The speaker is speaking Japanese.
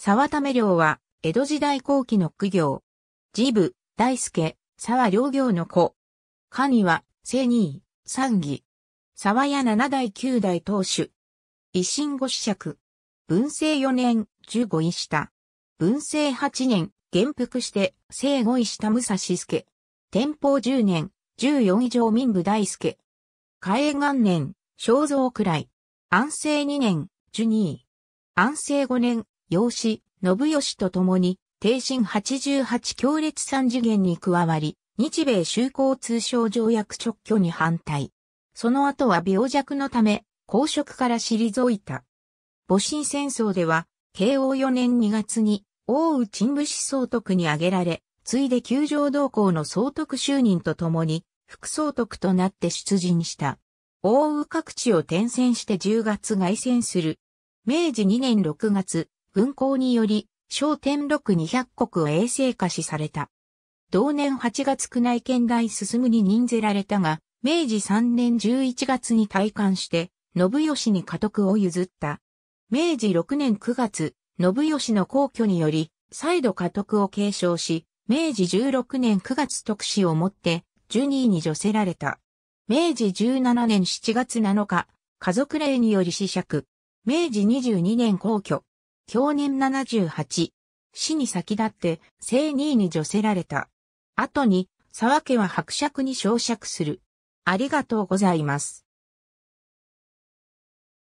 沢為良は、江戸時代後期の苦行。ジブ、大助、沢良行の子。神は、聖二位、三義。沢屋七代九代当主。維新五子爵。文政四年、十五位下。文政八年、元服して、正五位下武蔵助。天保十年、十四以上民部大助。嘉永元年、肖像位。安政二年、十二位。安政五年、養子、信義と共に、定進88強烈三次元に加わり、日米修好通商条約直挙に反対。その後は病弱のため、公職から退いた。戊辰戦争では、慶応4年2月に、王宇陳武士総督に挙げられ、ついで球場同行の総督就任とともに、副総督となって出陣した。王宇各地を転戦して10月外戦する。明治2年6月、軍行により、小天禄200国を衛星化しされた。同年8月宮内県大進に任ぜられたが、明治3年11月に退官して、信義に家督を譲った。明治6年9月、信義の皇居により、再度家督を継承し、明治16年9月特使をもって、ジュニーに除せられた。明治17年7月7日、家族令により死釈。明治22年皇居、享年78。死に先立って、正二位に除せられた。後に、沢家は伯爵に昇爵する。ありがとうございます。